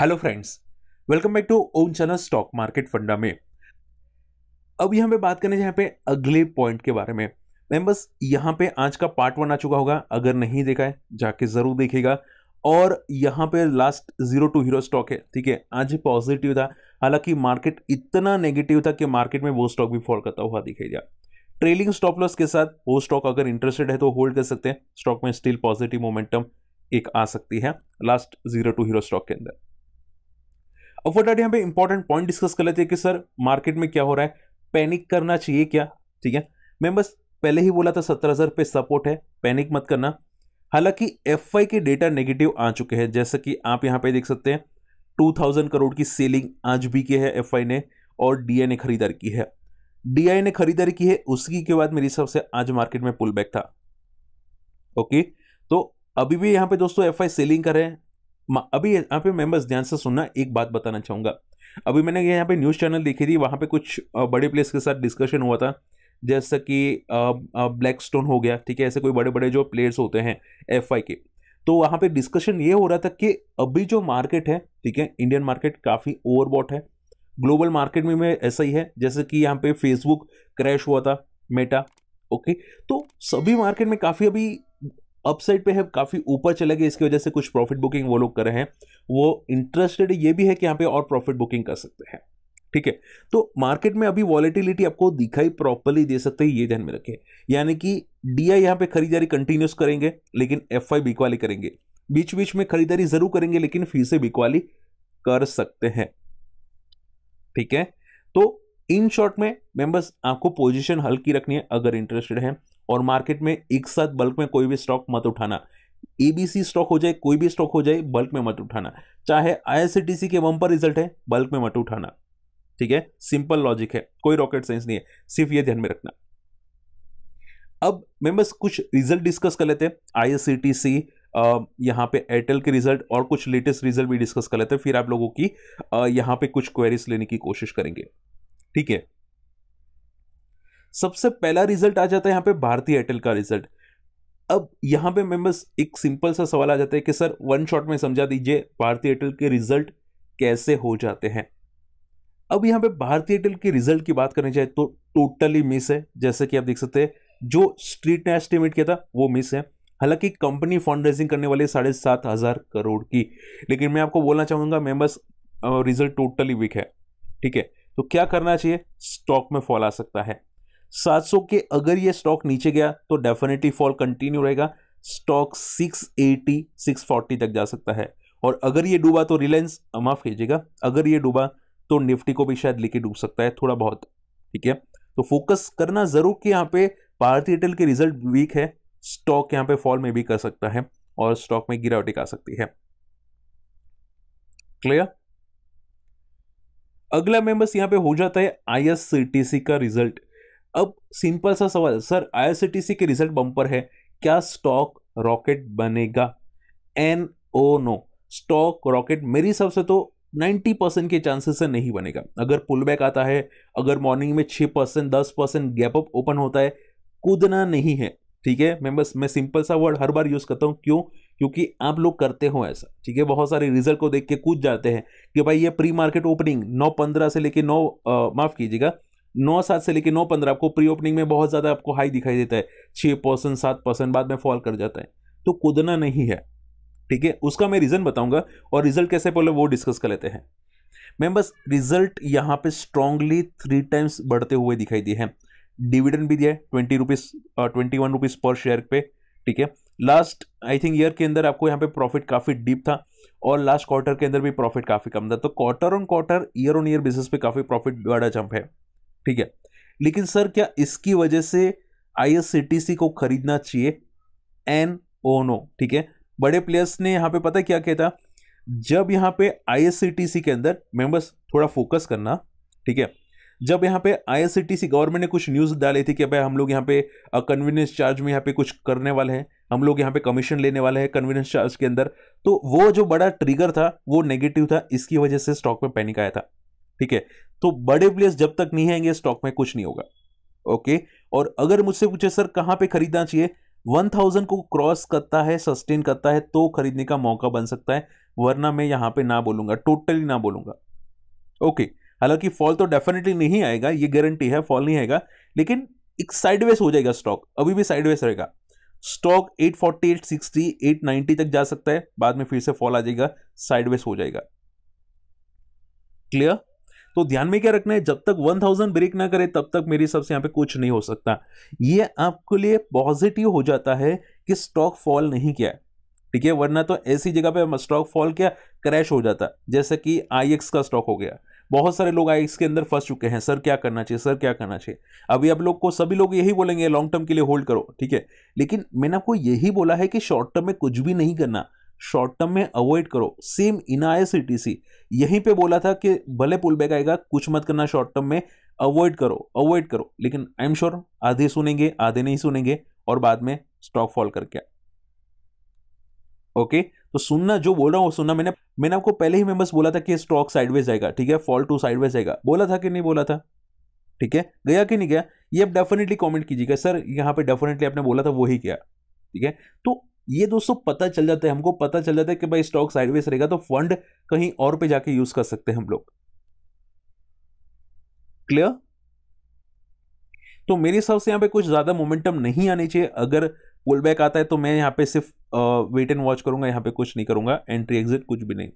hello friends welcome back to own channel stock market funda में अब यहाँ पे बात करने यहाँ पे अगले पॉइंट के बारे में मैम बस यहाँ पे आज का पार्ट वन आ चुका होगा अगर नहीं देखा है जाके ज़रूर देखेगा और यहाँ पे last zero to hero stock है ठीक है आज पॉजिटिव था हालांकि मार्केट इतना नेगेटिव था कि मार्केट में वो स्टॉक भी फॉल करता हुआ दिखेगा ट्रेलिंग स्टॉप लॉस के साथ वो स्टॉक अगर इंटरेस्टेड है तो होल्ड कर सकते हैं स्टॉक में स्टिल पॉजिटिव मोमेंटम एक आ सकती है last zero to hero stock के अंदर अब वो डैड यहाँ पे इंपॉर्टेंट पॉइंट डिस्कस कर लेते हैं कि सर मार्केट में क्या हो रहा है पैनिक करना चाहिए क्या ठीक है मैं बस पहले ही बोला था सत्रह हज़ार पे सपोर्ट है पैनिक मत करना हालांकि एफ के डेटा नेगेटिव आ चुके हैं जैसे कि आप यहाँ पे देख सकते हैं टू थाउजेंड करोड़ की सेलिंग आज भी की है एफ ने और डी ने खरीदारी की है डी ने खरीदारी की है उसकी के बाद मेरे हिसाब से आज मार्केट में पुल बैक था ओके तो अभी भी यहाँ पे दोस्तों एफ सेलिंग कर रहे हैं अभी यहाँ पे मेंबर्स ध्यान से सुनना एक बात बताना चाहूँगा अभी मैंने यहाँ पे न्यूज़ चैनल देखी थी वहाँ पे कुछ बड़े प्लेस के साथ डिस्कशन हुआ था जैसा कि ब्लैक स्टोन हो गया ठीक है ऐसे कोई बड़े बड़े जो प्लेयर्स होते हैं एफ के तो वहाँ पे डिस्कशन ये हो रहा था कि अभी जो मार्केट है ठीक है इंडियन मार्केट काफ़ी ओवरबॉट है ग्लोबल मार्केट में में ऐसा ही है जैसे कि यहाँ पे फेसबुक क्रैश हुआ था मेटा ओके तो सभी मार्केट में काफ़ी अभी अपसाइड पे है काफ़ी ऊपर चले गए इसकी वजह से कुछ प्रॉफिट बुकिंग वो लोग कर रहे हैं वो इंटरेस्टेड ये भी है कि यहाँ पे और प्रॉफिट बुकिंग कर सकते हैं ठीक है तो मार्केट में अभी वॉलेटिलिटी आपको दिखाई प्रॉपरली दे सकते हैं ये ध्यान में रखें यानी कि डी आई यहाँ पे खरीदारी कंटिन्यूस करेंगे लेकिन एफ आई बिकवाली करेंगे बीच बीच में खरीदारी जरूर करेंगे लेकिन फिर से बिकवाली कर सकते हैं ठीक है तो इन शॉर्ट में मेंबर्स आपको पोजीशन हल्की रखनी है अगर इंटरेस्टेड है और मार्केट में एक साथ बल्क में कोई भी स्टॉक मत उठाना एबीसी स्टॉक हो जाए कोई भी स्टॉक हो जाए बल्क में मत उठाना चाहे आईआरसीटीसी के वम पर रिजल्ट है बल्क में मत उठाना ठीक है सिंपल लॉजिक है कोई रॉकेट साइंस नहीं है सिर्फ ये ध्यान में रखना अब मेंबर्स कुछ रिजल्ट डिस्कस कर लेते हैं आईआरसीटीसी यहाँ पे एयरटेल के रिजल्ट और कुछ लेटेस्ट रिजल्ट भी डिस्कस कर लेते हैं फिर आप लोगों की यहाँ पे कुछ क्वेरीज लेने की कोशिश करेंगे ठीक है सबसे पहला रिजल्ट आ जाता है यहाँ पे भारतीय एयरटेल का रिजल्ट अब यहाँ पे मेम्बर्स एक सिंपल सा सवाल आ जाता है कि सर वन शॉट में समझा दीजिए भारतीय एयरटेल के रिजल्ट कैसे हो जाते हैं अब यहाँ पे भारतीय एयरटेल के रिजल्ट की बात करनी चाहिए तो टोटली मिस है जैसे कि आप देख सकते हैं जो स्ट्रीट ने एस्टिमेट किया था वो मिस है हालांकि कंपनी फंड रेजिंग करने वाली साढ़े सात हज़ार करोड़ की लेकिन मैं आपको बोलना चाहूंगा मेम्बर्स रिजल्ट टोटली वीक है ठीक है तो क्या करना चाहिए स्टॉक में फॉल आ सकता है 700 के अगर ये स्टॉक नीचे गया तो डेफिनेटली फॉल कंटिन्यू रहेगा स्टॉक 680 640 तक जा सकता है और अगर ये डूबा तो रिलायंस माफ कीजिएगा अगर ये डूबा तो निफ्टी को भी शायद लेके डूब सकता है थोड़ा बहुत ठीक है तो फोकस करना जरूर कि यहाँ पे भारतीय एयरटेल के रिजल्ट वीक है स्टॉक यहाँ पे फॉल में भी कर सकता है और स्टॉक में गिरावटी आ सकती है क्लियर अगला मेंबर्स यहां पे हो जाता है आईएससीटीसी का रिजल्ट अब सिंपल सा सवाल सर आई के रिजल्ट बम्पर है क्या स्टॉक रॉकेट बनेगा N O no stock rocket मेरी हिसाब से तो 90 परसेंट के चांसेस से नहीं बनेगा अगर पुल बैक आता है अगर मॉर्निंग में 6 परसेंट दस परसेंट गैप अप ओपन होता है कूदना नहीं है ठीक है मैं बस मैं सिंपल सा वर्ड हर बार यूज़ करता हूँ क्यों क्योंकि आप लोग करते हो ऐसा ठीक है बहुत सारे रिजल्ट को देख के कूद जाते हैं कि भाई ये प्री मार्केट ओपनिंग नौ पंद्रह से लेके नौ माफ़ कीजिएगा नौ सात से लेकर नौ पंद्रह आपको प्री ओपनिंग में बहुत ज़्यादा आपको हाई दिखाई देता है छः परसेंट सात परसेंट बाद में फॉल कर जाता है तो कूदना नहीं है ठीक है उसका मैं रीज़न बताऊंगा और रिजल्ट कैसे पहले वो डिस्कस कर लेते हैं मैम बस रिजल्ट यहाँ पे स्ट्रांगली थ्री टाइम्स बढ़ते हुए दिखाई दिए हैं डिविडेंड भी दिया है twenty rupees twenty one rupees per share पे ठीक है लास्ट आई थिंक ईयर के अंदर आपको यहाँ पे प्रॉफिट काफ़ी डीप था और लास्ट क्वार्टर के अंदर भी प्रॉफिट काफ़ी कम था तो quarter on quarter year on year basis पे काफ़ी प्रॉफिट बड़ा जंप है ठीक है लेकिन सर क्या इसकी वजह से आई को खरीदना चाहिए एन ओ नो ठीक है बड़े प्लेयर्स ने यहाँ पे पता है क्या कहता जब यहाँ पे आई के अंदर मेंबर्स थोड़ा फोकस करना ठीक है जब यहाँ पे आई गवर्नमेंट ने कुछ न्यूज़ डाली थी कि भाई हम लोग यहाँ पे कन्वीनियंस चार्ज में यहाँ पे कुछ करने वाले हैं हम लोग यहाँ पे कमीशन लेने वाले हैं कन्वीनियंस चार्ज के अंदर तो वो जो बड़ा ट्रिगर था वो नेगेटिव था इसकी वजह से स्टॉक में पैनिक आया था ठीक है तो बड़े प्लेयर्स जब तक नहीं आएंगे स्टॉक में कुछ नहीं होगा ओके और अगर मुझसे पूछे सर कहां पे खरीदना चाहिए वन थाउजेंड को क्रॉस करता है सस्टेन करता है तो खरीदने का मौका बन सकता है वरना मैं यहां पे ना बोलूंगा टोटली ना बोलूंगा ओके हालांकि फॉल तो डेफिनेटली नहीं आएगा ये गारंटी है फॉल नहीं आएगा लेकिन एक साइडवेस हो जाएगा स्टॉक अभी भी साइडवेस रहेगा स्टॉक 840, 860, 890 तक जा सकता है बाद में फिर से फॉल आ जाएगा साइडवेस हो जाएगा क्लियर तो ध्यान में क्या रखना है जब तक 1000 ब्रेक ना करे तब तक मेरे हिसाब से यहाँ पे कुछ नहीं हो सकता ये आपके लिए पॉजिटिव हो जाता है कि स्टॉक फॉल नहीं किया ठीक है वरना तो ऐसी जगह पे स्टॉक फॉल किया क्रैश हो जाता जैसे कि आई का स्टॉक हो गया बहुत सारे लोग आई के अंदर फंस चुके हैं सर क्या करना चाहिए सर क्या करना चाहिए अभी आप लोग को सभी लोग यही बोलेंगे लॉन्ग टर्म के लिए होल्ड करो ठीक है लेकिन मैंने आपको यही बोला है कि शॉर्ट टर्म में कुछ भी नहीं करना शॉर्ट टर्म में अवॉइड करो सेम इन आई यहीं पे बोला था कि भले पुल बैक आएगा कुछ मत करना शॉर्ट टर्म में अवॉइड करो अवॉइड करो लेकिन आई एम श्योर आधे सुनेंगे आधे नहीं सुनेंगे और बाद में स्टॉक फॉल करके ओके तो सुनना जो बोल रहा हूँ सुनना मैंने मैंने आपको पहले ही मैं बस बोला था कि स्टॉक साइडवेज आएगा ठीक है फॉल टू साइडवेज आएगा बोला था कि नहीं बोला था ठीक है गया कि नहीं गया ये आप डेफिनेटली कमेंट कीजिएगा सर यहाँ पे डेफिनेटली आपने बोला था वो ही किया ठीक है तो ये दोस्तों पता चल जाता है हमको पता चल जाता है कि भाई स्टॉक साइडवेज रहेगा तो फंड कहीं और पे जाके यूज कर सकते हैं हम लोग क्लियर तो मेरे हिसाब से यहां पे कुछ ज्यादा मोमेंटम नहीं आने चाहिए अगर पुल बैक आता है तो मैं यहां पे सिर्फ वेट एंड वॉच करूंगा यहां पे कुछ नहीं करूंगा एंट्री एग्जिट कुछ भी नहीं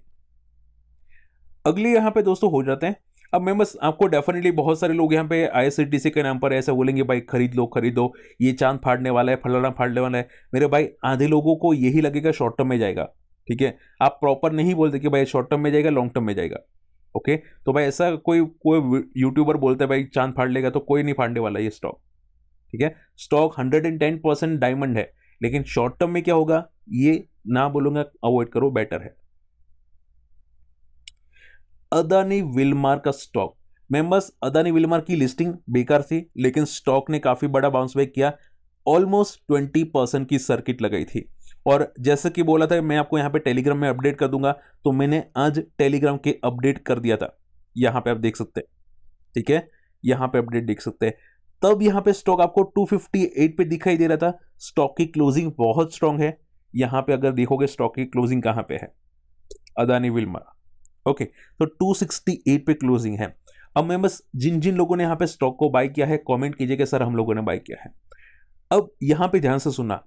अगले यहां पे दोस्तों हो जाते हैं अब बस आपको डेफिनेटली बहुत सारे लोग यहाँ पे आई के नाम पर ऐसे बोलेंगे भाई खरीद लो खरीदो ये चांद फाड़ने वाला है फलाना फाड़ने वाला है मेरे भाई आधे लोगों को यही लगेगा शॉर्ट टर्म में जाएगा ठीक है आप प्रॉपर नहीं बोलते कि भाई शॉर्ट टर्म में जाएगा लॉन्ग टर्म में जाएगा ओके तो भाई ऐसा कोई कोई यूट्यूबर बोलते भाई चांद फाड़ लेगा तो कोई नहीं फाड़ने वाला ये स्टॉक ठीक है stock hundred and ten percent diamond है लेकिन शॉर्ट टर्म में क्या होगा ये ना बोलूंगा अवॉइड करो बेटर है अदानी विलमार का स्टॉक मेंबर्स अदानी विलमार की लिस्टिंग बेकार थी लेकिन स्टॉक ने काफ़ी बड़ा बाउंस बैक किया ऑलमोस्ट ट्वेंटी परसेंट की सर्किट लगाई थी और जैसे कि बोला था मैं आपको यहाँ पे टेलीग्राम में अपडेट कर दूंगा तो मैंने आज टेलीग्राम के अपडेट कर दिया था यहाँ पे आप देख सकते हैं ठीक है यहाँ पे अपडेट देख सकते हैं तब यहाँ पे स्टॉक आपको 258 पे दिखाई दे रहा था स्टॉक की क्लोजिंग बहुत स्ट्रांग है यहाँ पे अगर देखोगे स्टॉक की क्लोजिंग कहाँ पे है अदानी विलमारा ओके तो 268 पे क्लोजिंग है अब मैं बस जिन जिन लोगों ने यहाँ पे स्टॉक को बाय किया है कमेंट कि सर हम लोगों ने बाय किया है अब यहाँ पे ध्यान से सुनना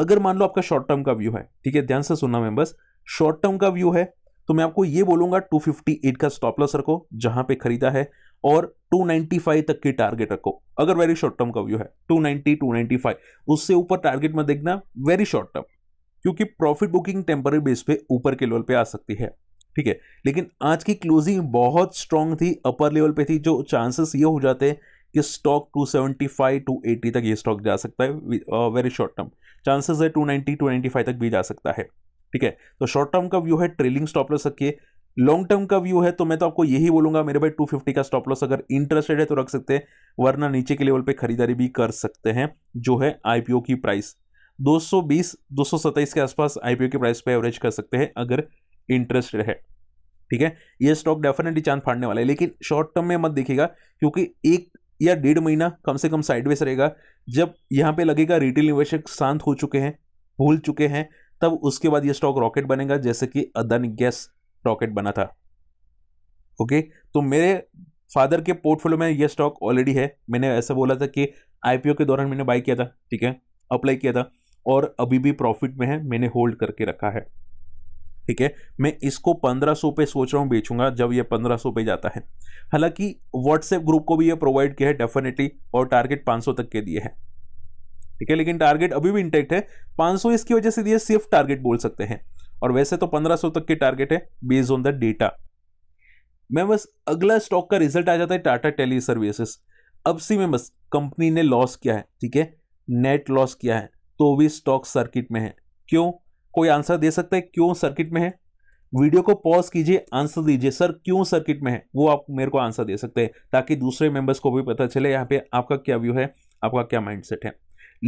अगर मान लो आपका शॉर्ट टर्म का व्यू है ठीक है ध्यान से सुनना मेंबर्स शॉर्ट टर्म का व्यू है तो मैं आपको ये बोलूंगा 258 का स्टॉप लॉस रखो जहां पे खरीदा है और 295 तक की टारगेट रखो अगर वेरी शॉर्ट टर्म का व्यू है 290 295 उससे ऊपर टारगेट में देखना वेरी शॉर्ट टर्म क्योंकि प्रॉफिट बुकिंग टेम्पररी बेस पे ऊपर के लेवल पे आ सकती है ठीक है लेकिन आज की क्लोजिंग बहुत स्ट्रांग थी अपर लेवल पे थी जो चांसेस ये हो जाते हैं कि स्टॉक 275 280 तक ये स्टॉक जा सकता है वेरी शॉर्ट टर्म चांसेस है 290 295 तक भी जा सकता है ठीक है तो शॉर्ट टर्म का व्यू है ट्रेलिंग स्टॉप लॉस रखिए लॉन्ग टर्म का व्यू है तो मैं तो आपको यही बोलूंगा मेरे भाई 250 का स्टॉप लॉस अगर इंटरेस्टेड है तो रख सकते हैं वरना नीचे के लेवल पे खरीदारी भी कर सकते हैं जो है आईपीओ की प्राइस 220 227 के आसपास आईपीओ की प्राइस पे एवरेज कर सकते हैं अगर इंटरेस्टेड है ठीक है ये स्टॉक डेफिनेटली चांद फाड़ने वाला है लेकिन शॉर्ट टर्म में मत देखिएगा क्योंकि एक या डेढ़ महीना कम से कम साइडवेस रहेगा जब यहाँ पे लगेगा रिटेल निवेशक शांत हो चुके हैं भूल चुके हैं तब उसके बाद ये स्टॉक रॉकेट बनेगा जैसे कि अदानी गैस रॉकेट बना था ओके तो मेरे फादर के पोर्टफोलियो में ये स्टॉक ऑलरेडी है मैंने ऐसा बोला था कि आईपीओ के दौरान मैंने बाई किया था ठीक है अप्लाई किया था और अभी भी प्रॉफिट में है मैंने होल्ड करके रखा है ठीक है मैं इसको पंद्रह सौ पे सोच रहा हूँ बेचूंगा जब ये पंद्रह सौ पे जाता है हालांकि व्हाट्सएप ग्रुप को भी ये प्रोवाइड किया है डेफिनेटली और टारगेट पाँच सौ तक के दिए हैं ठीक है लेकिन टारगेट अभी भी इंटेक्ट है सौ इसकी वजह से दिए सिर्फ टारगेट बोल सकते हैं और वैसे तो पंद्रह सौ तक के टारगेट है बेस्ड ऑन द डेटा मैं बस अगला स्टॉक का रिजल्ट आ जाता है टाटा टेली सर्विसेस अब सी में बस कंपनी ने लॉस किया है ठीक है नेट लॉस किया है तो भी स्टॉक सर्किट में है क्यों कोई आंसर दे सकता है क्यों सर्किट में है वीडियो को पॉज कीजिए आंसर दीजिए सर क्यों सर्किट में है वो आप मेरे को आंसर दे सकते हैं ताकि दूसरे मेंबर्स को भी पता चले यहाँ पे आपका क्या व्यू है आपका क्या माइंडसेट है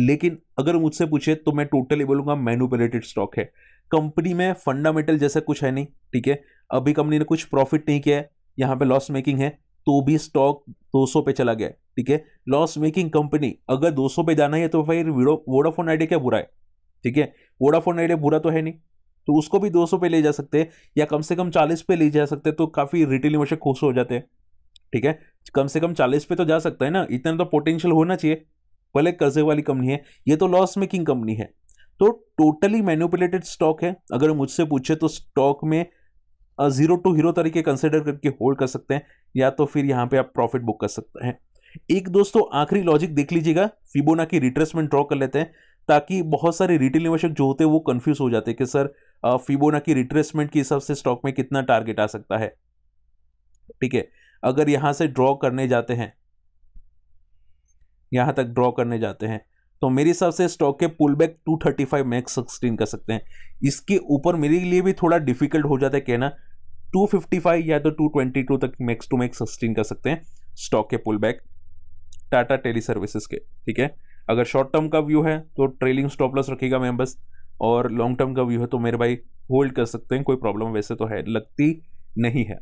लेकिन अगर मुझसे पूछे तो मैं टोटली बोलूंगा मैनुपुलेटेड स्टॉक है कंपनी में फंडामेंटल जैसा कुछ है नहीं ठीक है अभी कंपनी ने कुछ प्रॉफिट नहीं किया है यहाँ पे लॉस मेकिंग है तो भी स्टॉक 200 पे चला गया ठीक है लॉस मेकिंग कंपनी अगर 200 पे जाना है तो फिर वोडाफोन आइडिया क्या बुरा है ठीक है वोडाफोन आइडिया बुरा तो है नहीं तो उसको भी दो पे ले जा सकते हैं या कम से कम चालीस पे ले जा सकते हैं तो काफ़ी रिटेल निवेशक खुश हो जाते हैं ठीक है कम से कम चालीस पे तो जा सकता है ना इतना तो पोटेंशियल होना चाहिए भले कर्जे वाली कंपनी है ये तो लॉस मेकिंग कंपनी है तो टोटली मैन्युपुलेटेड स्टॉक है अगर मुझसे पूछे तो स्टॉक में जीरो टू हीरो तरीके कंसिडर करके होल्ड कर सकते हैं या तो फिर यहाँ पे आप प्रॉफिट बुक कर सकते हैं एक दोस्तों आखिरी लॉजिक देख लीजिएगा फिबोना की रिट्रेसमेंट ड्रॉ कर लेते हैं ताकि बहुत सारे रिटेल निवेशक जो होते हैं वो कन्फ्यूज हो जाते हैं कि सर फिबोना की रिट्रेसमेंट के हिसाब से स्टॉक में कितना टारगेट आ सकता है ठीक है अगर यहां से ड्रॉ करने जाते हैं यहां तक ड्रॉ करने जाते हैं तो मेरे हिसाब से स्टॉक के pull back to thirty five max sixteen कर सकते हैं इसके ऊपर मेरे लिए भी थोड़ा डिफिकल्ट हो जाता है कहना टू फिफ्टी फाइव या तो टू ट्वेंटी टू तक मैक्स टू मैक्स सिक्सटीन कर सकते हैं स्टॉक के pull back Tata Teleservices के ठीक है अगर शॉर्ट टर्म का व्यू है तो ट्रेलिंग स्टॉप लॉस रखेगा मैं बस और लॉन्ग टर्म का व्यू है तो मेरे भाई होल्ड कर सकते हैं कोई प्रॉब्लम वैसे तो है लगती नहीं है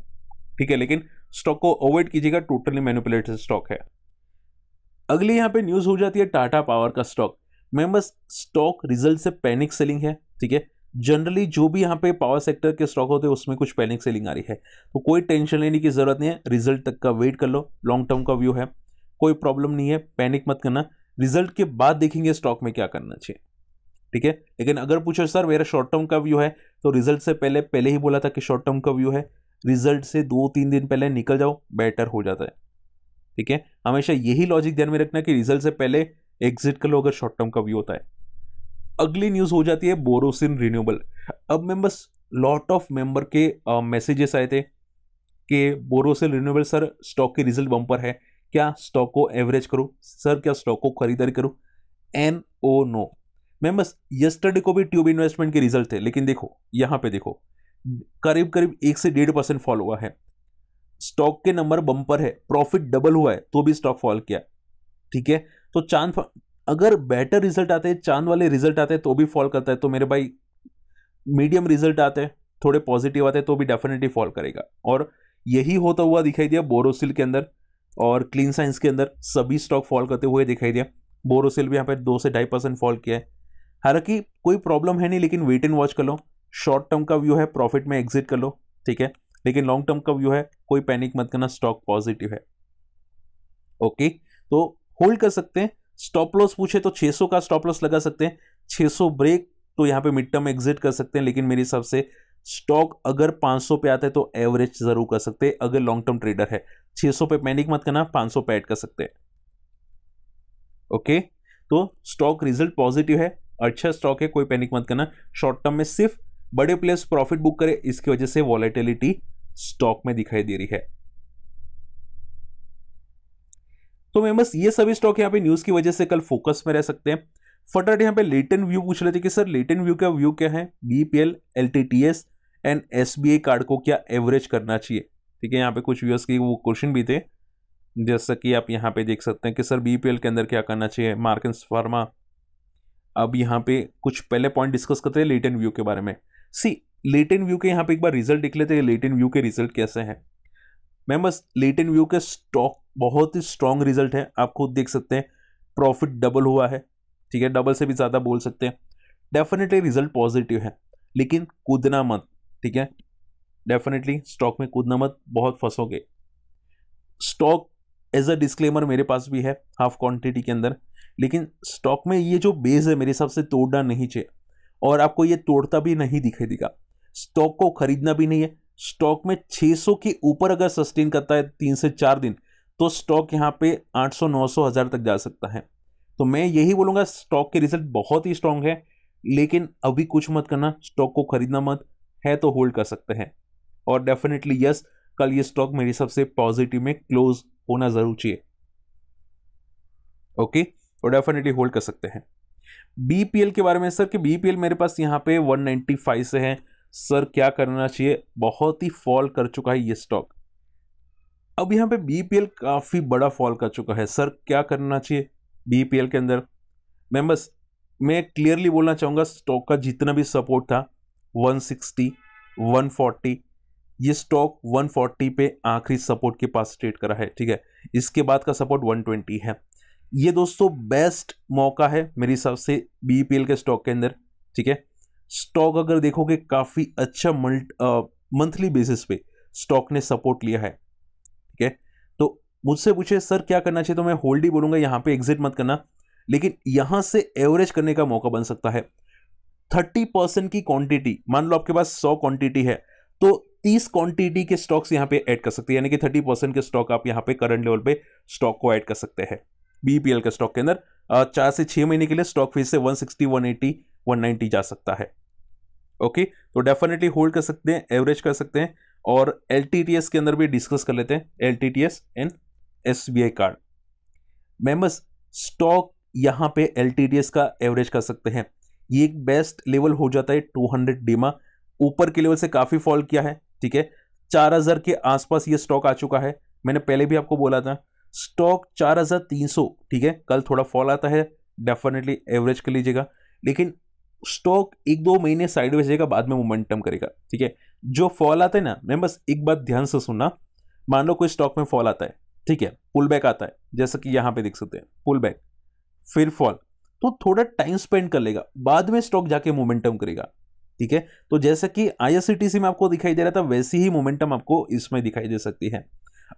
ठीक है लेकिन स्टॉक को अवॉइड कीजिएगा टोटली मैनुपुलेटेड स्टॉक है अगली यहाँ पे न्यूज़ हो जाती है टाटा पावर का स्टॉक मैम बस स्टॉक रिजल्ट से पैनिक सेलिंग है ठीक है जनरली जो भी यहाँ पे पावर सेक्टर के स्टॉक होते हैं उसमें कुछ पैनिक सेलिंग आ रही है तो कोई टेंशन लेने की ज़रूरत नहीं है रिजल्ट तक का वेट कर लो लॉन्ग टर्म का व्यू है कोई प्रॉब्लम नहीं है पैनिक मत करना रिजल्ट के बाद देखेंगे स्टॉक में क्या करना चाहिए ठीक है लेकिन अगर पूछो सर मेरा शॉर्ट टर्म का व्यू है तो रिजल्ट से पहले पहले ही बोला था कि शॉर्ट टर्म का व्यू है रिजल्ट से दो तीन दिन पहले निकल जाओ बेटर हो जाता है ठीक है हमेशा यही लॉजिक ध्यान में रखना कि रिजल्ट से पहले एग्जिट कर लो अगर शॉर्ट टर्म का व्यू होता है अगली न्यूज़ हो जाती है बोरोसिन रिन्यूएबल अब मेंबर्स लॉट ऑफ मेंबर के मैसेजेस आए थे कि बोरोसिन रिन्यूएबल सर स्टॉक के रिजल्ट बम्पर है क्या स्टॉक को एवरेज करो सर क्या स्टॉक को खरीदारी करो एन ओ नो मैम बस यस्टरडे को भी ट्यूब इन्वेस्टमेंट के रिजल्ट थे लेकिन देखो यहाँ पे देखो करीब करीब एक से डेढ़ परसेंट फॉल हुआ है स्टॉक के नंबर बम्पर है प्रॉफिट डबल हुआ है तो भी स्टॉक फॉल किया ठीक है तो चांद अगर बेटर रिजल्ट आते हैं चांद वाले रिजल्ट आते हैं तो भी फॉल करता है तो मेरे भाई मीडियम रिजल्ट आते हैं थोड़े पॉजिटिव आते हैं तो भी डेफिनेटली फॉल करेगा और यही होता हुआ दिखाई दिया बोरोसिल के अंदर और क्लीन साइंस के अंदर सभी स्टॉक फॉल करते हुए दिखाई दिया बोरोसिल भी यहाँ पर दो से ढाई परसेंट फॉल किया है हालांकि कोई प्रॉब्लम है नहीं लेकिन वेट एंड वॉच कर लो शॉर्ट टर्म का व्यू है प्रॉफिट में एग्जिट कर लो ठीक है लेकिन लॉन्ग टर्म का व्यू है कोई पैनिक मत करना स्टॉक पॉजिटिव है ओके तो होल्ड कर सकते हैं स्टॉप लॉस पूछे तो 600 का स्टॉप लॉस लगा सकते हैं 600 ब्रेक तो यहाँ पे मिड टर्म एग्जिट कर सकते हैं लेकिन मेरे हिसाब से स्टॉक अगर 500 पे आता है तो एवरेज जरूर कर सकते हैं अगर लॉन्ग टर्म ट्रेडर है 600 पे पैनिक मत करना 500 पे ऐड कर सकते हैं ओके तो स्टॉक रिजल्ट पॉजिटिव है अच्छा स्टॉक है कोई पैनिक मत करना शॉर्ट टर्म में सिर्फ बड़े प्लेयर्स प्रॉफिट बुक करे इसकी वजह से वॉलेटिलिटी स्टॉक में दिखाई दे रही है तो मेम्बर्स ये सभी स्टॉक यहाँ पे न्यूज की वजह से कल फोकस में रह सकते हैं फटाफट यहाँ पे लेटेन व्यू पूछ लेते कि सर लेटेन व्यू का व्यू क्या है B P L L T T S and S B I card को क्या एवरेज करना चाहिए ठीक है यहाँ पे कुछ व्यूअर्स के वो क्वेश्चन भी थे जैसा कि आप यहाँ पे देख सकते हैं कि सर बी पी एल के अंदर क्या करना चाहिए मार्केंस फार्मा अब यहाँ पे कुछ पहले पॉइंट डिस्कस करते हैं लेटेन व्यू के बारे में सी लेटेन व्यू के यहाँ पे एक बार रिजल्ट देख लेते हैं लेटेन व्यू के रिजल्ट कैसे हैं मैम बस लेटेन व्यू के स्टॉक बहुत ही स्ट्रॉन्ग रिजल्ट है आप खुद देख सकते हैं प्रॉफिट डबल हुआ है ठीक है डबल से भी ज़्यादा बोल सकते हैं डेफिनेटली रिजल्ट पॉजिटिव है लेकिन कूदना मत ठीक है डेफिनेटली स्टॉक में कूदना मत बहुत फंसोगे स्टॉक एज अ डिस्क्लेमर मेरे पास भी है हाफ क्वांटिटी के अंदर लेकिन स्टॉक में ये जो बेस है मेरे हिसाब से तोड़ना नहीं चाहिए और आपको ये तोड़ता भी नहीं दिखाई देगा स्टॉक को खरीदना भी नहीं है स्टॉक में 600 के ऊपर अगर सस्टेन करता है तीन से चार दिन तो स्टॉक यहाँ पे 800 900 हज़ार तक जा सकता है तो मैं यही बोलूंगा स्टॉक के रिजल्ट बहुत ही स्ट्रांग है लेकिन अभी कुछ मत करना स्टॉक को खरीदना मत है तो होल्ड कर सकते हैं और डेफिनेटली यस कल ये स्टॉक मेरे सबसे पॉजिटिव में क्लोज होना ज़रूर चाहिए ओके और डेफिनेटली होल्ड कर सकते हैं बीपीएल के बारे में सर कि बीपीएल मेरे पास यहाँ पे 195 से है सर क्या करना चाहिए बहुत ही फॉल कर चुका है ये स्टॉक अब यहाँ पे बीपीएल काफ़ी बड़ा फॉल कर चुका है सर क्या करना चाहिए बी के अंदर मैं बस मैं क्लियरली बोलना चाहूँगा स्टॉक का जितना भी सपोर्ट था 160, 140 ये स्टॉक 140 पे आखिरी सपोर्ट के पास ट्रेड करा है ठीक है इसके बाद का सपोर्ट 120 है ये दोस्तों बेस्ट मौका है मेरे हिसाब से बी के स्टॉक के अंदर ठीक है स्टॉक अगर देखोगे काफ़ी अच्छा मंथली बेसिस पे स्टॉक ने सपोर्ट लिया है ठीक है मुझसे पूछे सर क्या करना चाहिए तो मैं होल्ड ही बोलूंगा यहाँ पे एग्जिट मत करना लेकिन यहाँ से एवरेज करने का मौका बन सकता है थर्टी परसेंट की क्वांटिटी मान लो आपके पास सौ क्वांटिटी है तो तीस क्वांटिटी के स्टॉक्स यहाँ पे ऐड कर सकते हैं यानी कि थर्टी परसेंट के स्टॉक आप यहाँ पे करंट लेवल पे स्टॉक को ऐड कर सकते हैं बीपीएल के स्टॉक के अंदर चार से छः महीने के लिए स्टॉक फीस से एटी वन 190 जा सकता है ओके तो डेफिनेटली होल्ड कर सकते हैं एवरेज कर सकते हैं और एल के अंदर भी डिस्कस कर लेते हैं L and S B I card members stock यहाँ पे एल टी डी एस का एवरेज कर सकते हैं ये एक बेस्ट लेवल हो जाता है टू हंड्रेड डीमा ऊपर के लेवल से काफ़ी फॉल किया है ठीक है चार हजार के आसपास ये स्टॉक आ चुका है मैंने पहले भी आपको बोला था स्टॉक चार हजार तीन सौ ठीक है कल थोड़ा फॉल आता है डेफिनेटली एवरेज कर लीजिएगा लेकिन स्टॉक एक दो महीने साइड जाएगा बाद में मोमेंटम करेगा ठीक है जो फॉल आता है ना मैं बस एक बात ध्यान से सुनना मान लो कोई स्टॉक में फॉल आता है ठीक है पुल बैक आता है जैसे कि यहां पे देख सकते हैं पुल बैक फिर फॉल तो थोड़ा टाइम स्पेंड कर लेगा बाद में स्टॉक जाके मोमेंटम करेगा ठीक है तो जैसे कि आईएससीटीसी में आपको दिखाई दे रहा था वैसी ही मोमेंटम आपको इसमें दिखाई दे सकती है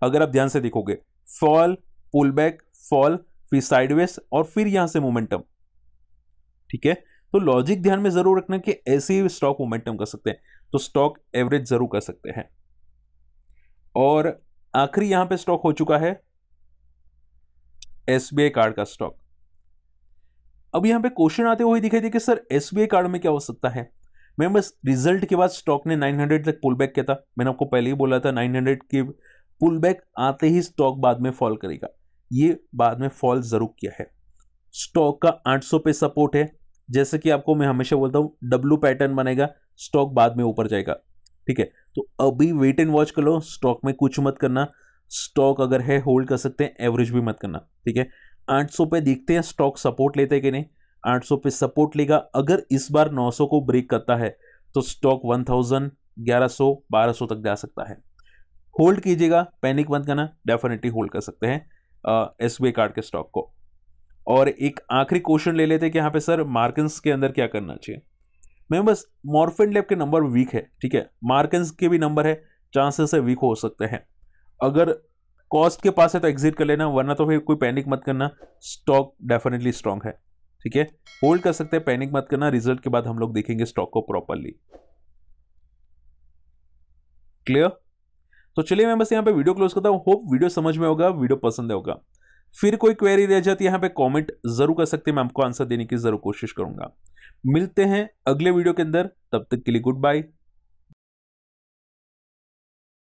अगर आप ध्यान से देखोगे फॉल पुल बैक फॉल फिर साइडवेस और फिर यहां से मोमेंटम ठीक है तो लॉजिक ध्यान में जरूर रखना कि ऐसे ही स्टॉक मोमेंटम कर सकते हैं तो स्टॉक एवरेज जरूर कर सकते हैं और आखिरी यहां पे स्टॉक हो चुका है एसबीआई कार्ड का स्टॉक अब यहां पे क्वेश्चन आते हुए दिखाई दे कि सर एसबीआई कार्ड में क्या हो सकता है मैं बस रिजल्ट के बाद स्टॉक ने 900 तक पुल बैक किया था मैंने आपको पहले ही बोला था 900 के पुल बैक आते ही स्टॉक बाद में फॉल करेगा ये बाद में फॉल जरूर किया है स्टॉक का 800 पे सपोर्ट है जैसे कि आपको मैं हमेशा बोलता हूँ डब्लू पैटर्न बनेगा स्टॉक बाद में ऊपर जाएगा ठीक है तो अभी वेट एंड वॉच कर लो स्टॉक में कुछ मत करना स्टॉक अगर है होल्ड कर सकते हैं एवरेज भी मत करना ठीक है आठ सौ पे देखते हैं स्टॉक सपोर्ट लेते हैं कि नहीं आठ सौ पे सपोर्ट लेगा अगर इस बार नौ सौ को ब्रेक करता है तो स्टॉक वन थाउजेंड ग्यारह सौ बारह सौ तक जा सकता है होल्ड कीजिएगा पैनिक मत करना डेफिनेटली होल्ड कर सकते हैं एस बी कार्ड के स्टॉक को और एक आखिरी क्वेश्चन ले लेते हैं कि यहाँ पे सर मार्किस के अंदर क्या करना चाहिए मैं बस मॉर्फिन लैब के नंबर वीक है ठीक है मार्केंस के भी नंबर है चांसेस है वीक हो सकते हैं अगर कॉस्ट के पास है तो एग्जिट कर लेना वरना तो फिर कोई पैनिक मत करना स्टॉक डेफिनेटली स्ट्रांग है ठीक है होल्ड कर सकते हैं पैनिक मत करना रिजल्ट के बाद हम लोग देखेंगे स्टॉक को प्रॉपरली क्लियर तो चलिए मैं बस यहाँ पे वीडियो क्लोज करता हूँ होप वीडियो समझ में होगा वीडियो पसंद होगा फिर कोई क्वेरी रह जाती है यहाँ पे कमेंट जरूर कर सकते हैं मैं आपको आंसर देने की जरूर कोशिश करूंगा मिलते हैं अगले वीडियो के अंदर तब तक के लिए गुड बाय